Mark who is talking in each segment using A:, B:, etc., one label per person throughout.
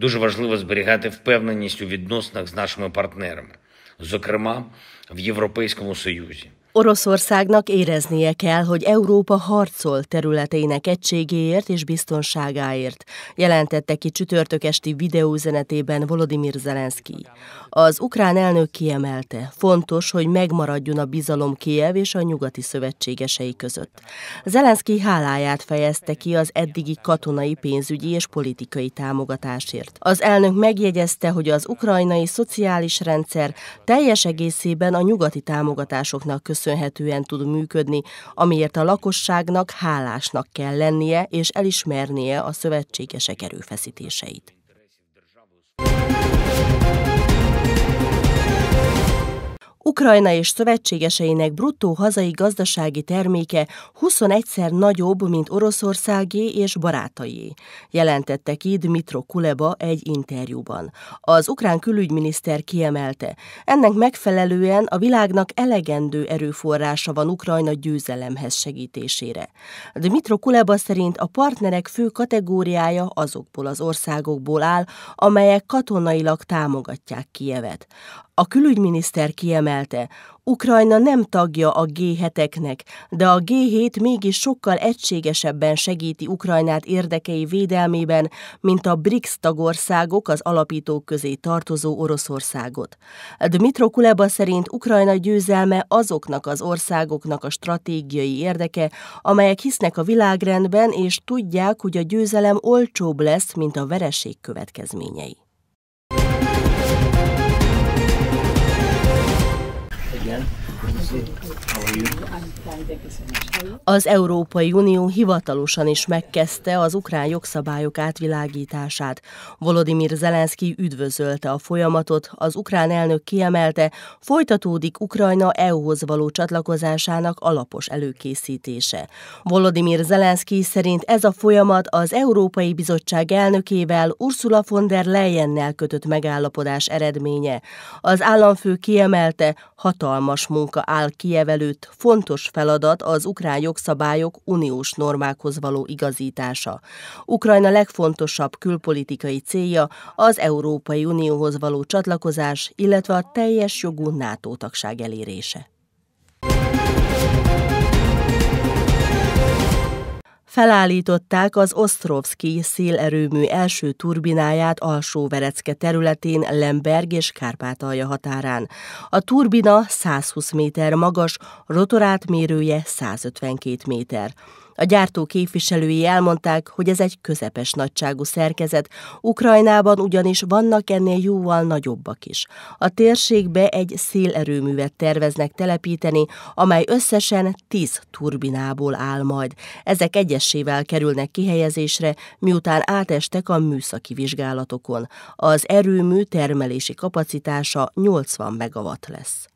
A: Дуже важливо зберігати впевненість у відносинах з нашими партнерами, зокрема в Європейському Союзі. Oroszországnak éreznie kell, hogy Európa harcol területeinek egységéért és biztonságáért, jelentette ki csütörtök esti videózenetében Volodymyr Zelenszky. Az ukrán elnök kiemelte, fontos, hogy megmaradjon a bizalom Kiev és a nyugati szövetségesei között. Zelenszky háláját fejezte ki az eddigi katonai, pénzügyi és politikai támogatásért. Az elnök megjegyezte, hogy az ukrajnai szociális rendszer teljes egészében a nyugati támogatásoknak köszönhető köszönhetően tud működni, amiért a lakosságnak hálásnak kell lennie és elismernie a szövetségesek erőfeszítéseit. Ukrajna és szövetségeseinek bruttó hazai gazdasági terméke 21-szer nagyobb, mint Oroszországé és barátaié. jelentette ki Dmitro Kuleba egy interjúban. Az ukrán külügyminiszter kiemelte, ennek megfelelően a világnak elegendő erőforrása van Ukrajna győzelemhez segítésére. Dmitro Kuleba szerint a partnerek fő kategóriája azokból az országokból áll, amelyek katonailag támogatják Kievet. A külügyminiszter kiemelte, kiemelte, Ukrajna nem tagja a G7-eknek, de a G7 mégis sokkal egységesebben segíti Ukrajnát érdekei védelmében, mint a BRICS tagországok az alapítók közé tartozó Oroszországot. Dmitro Kuleba szerint Ukrajna győzelme azoknak az országoknak a stratégiai érdeke, amelyek hisznek a világrendben és tudják, hogy a győzelem olcsóbb lesz, mint a vereség következményei. again. Az Európai Unió hivatalosan is megkezdte az ukrán jogszabályok átvilágítását. Volodymyr Zelenszky üdvözölte a folyamatot, az ukrán elnök kiemelte, folytatódik Ukrajna EU-hoz való csatlakozásának alapos előkészítése. Volodymyr Zelenszky szerint ez a folyamat az Európai Bizottság elnökével Ursula von der Leyennel kötött megállapodás eredménye. Az államfő kiemelte, hatalmas munka áll Kiev előtt, fontos feladat az ukrán jogszabályok uniós normákhoz való igazítása. Ukrajna legfontosabb külpolitikai célja az Európai Unióhoz való csatlakozás, illetve a teljes jogú NATO tagság elérése. felállították az Osztrovszki szélerőmű első turbináját Alsóverecke területén Lemberg és Kárpátalja határán. A turbina 120 méter magas, rotorátmérője 152 méter. A gyártó képviselői elmondták, hogy ez egy közepes nagyságú szerkezet, Ukrajnában ugyanis vannak ennél jóval nagyobbak is. A térségbe egy szélerőművet terveznek telepíteni, amely összesen 10 turbinából áll majd. Ezek egyesével kerülnek kihelyezésre, miután átestek a műszaki vizsgálatokon. Az erőmű termelési kapacitása 80 megawatt lesz.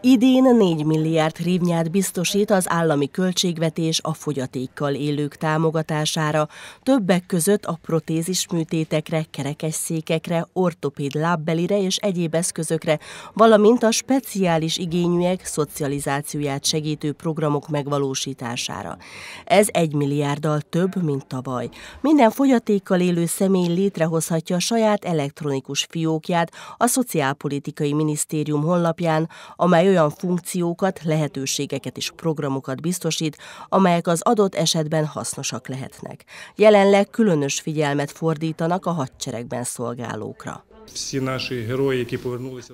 A: Idén 4 milliárd hrivnyát biztosít az állami költségvetés a fogyatékkal élők támogatására, többek között a protézis műtétekre, kerekesszékekre, ortopéd lábbelire és egyéb eszközökre, valamint a speciális igényűek szocializációját segítő programok megvalósítására. Ez 1 milliárddal több, mint tavaly. Minden fogyatékkal élő személy létrehozhatja a saját elektronikus fiókját a Szociálpolitikai Minisztérium honlapján, amely szabály olyan funkciókat, lehetőségeket és programokat biztosít, amelyek az adott esetben hasznosak lehetnek. Jelenleg különös figyelmet fordítanak a hadseregben szolgálókra.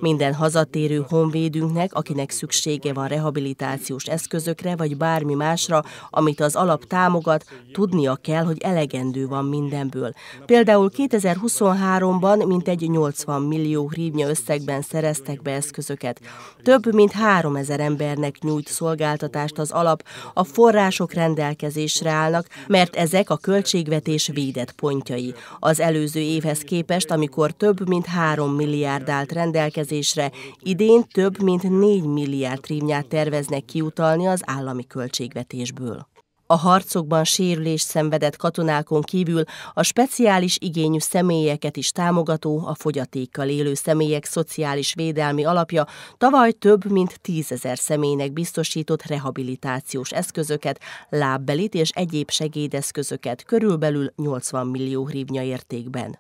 A: Minden hazatérő honvédünknek, akinek szüksége van rehabilitációs eszközökre vagy bármi másra, amit az alap támogat, tudnia kell, hogy elegendő van mindenből. Például 2023-ban mintegy 80 millió hrívnya összegben szereztek be eszközöket. Több mint 3000 embernek nyújt szolgáltatást az alap, a források rendelkezésre állnak, mert ezek a költségvetés védett pontjai. Az előző évhez képest, amikor több mint mint 3 milliárd állt rendelkezésre, idén több mint 4 milliárd hrivnyát terveznek kiutalni az állami költségvetésből. A harcokban sérülés szenvedett katonákon kívül a speciális igényű személyeket is támogató, a fogyatékkal élő személyek szociális védelmi alapja tavaly több mint tízezer személynek biztosított rehabilitációs eszközöket, lábbelit és egyéb segédeszközöket körülbelül 80 millió hrivnya értékben.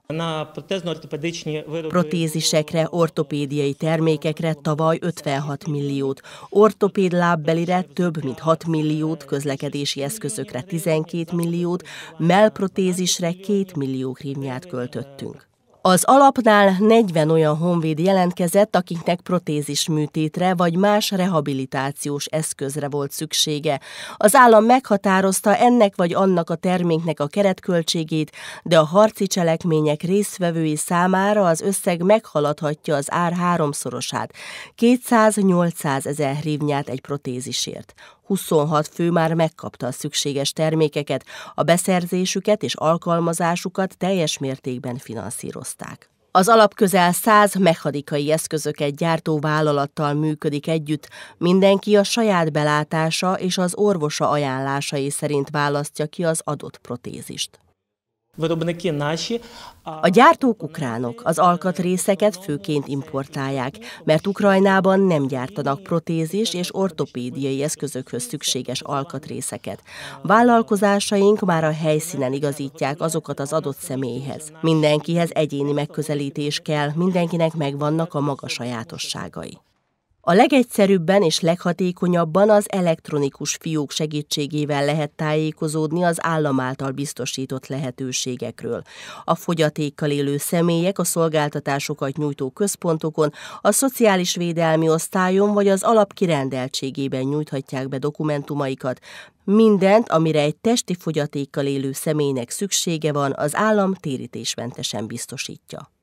A: Protézisekre, ortopédiai termékekre tavaly 56 milliót, ortopéd lábbelire több mint 6 milliót, közlekedési eszközöket, eszközökre 12 milliót, melprotézisre 2 millió hívnyát költöttünk. Az alapnál 40 olyan honvéd jelentkezett, akiknek protézis műtétre vagy más rehabilitációs eszközre volt szüksége. Az állam meghatározta ennek vagy annak a terméknek a keretköltségét, de a harci cselekmények részvevői számára az összeg meghaladhatja az ár háromszorosát, 200-800 ezer hrívnyát egy protézisért. 26 fő már megkapta a szükséges termékeket, a beszerzésüket és alkalmazásukat teljes mértékben finanszírozták. Az alap közel 100 mechanikai eszközöket gyártó vállalattal működik együtt, mindenki a saját belátása és az orvosa ajánlásai szerint választja ki az adott protézist. A gyártók ukránok, az alkatrészeket főként importálják, mert Ukrajnában nem gyártanak protézis és ortopédiai eszközökhöz szükséges alkatrészeket. Vállalkozásaink már a helyszínen igazítják azokat az adott személyhez. Mindenkihez egyéni megközelítés kell, mindenkinek megvannak a maga sajátosságai. A legegyszerűbben és leghatékonyabban az elektronikus fiók segítségével lehet tájékozódni az állam által biztosított lehetőségekről. A fogyatékkal élő személyek a szolgáltatásokat nyújtó központokon, a szociális védelmi osztályon vagy az alapkirendeltségében nyújthatják be dokumentumaikat, Mindent, amire egy testi fogyatékkal élő személynek szüksége van, az állam térítésmentesen biztosítja.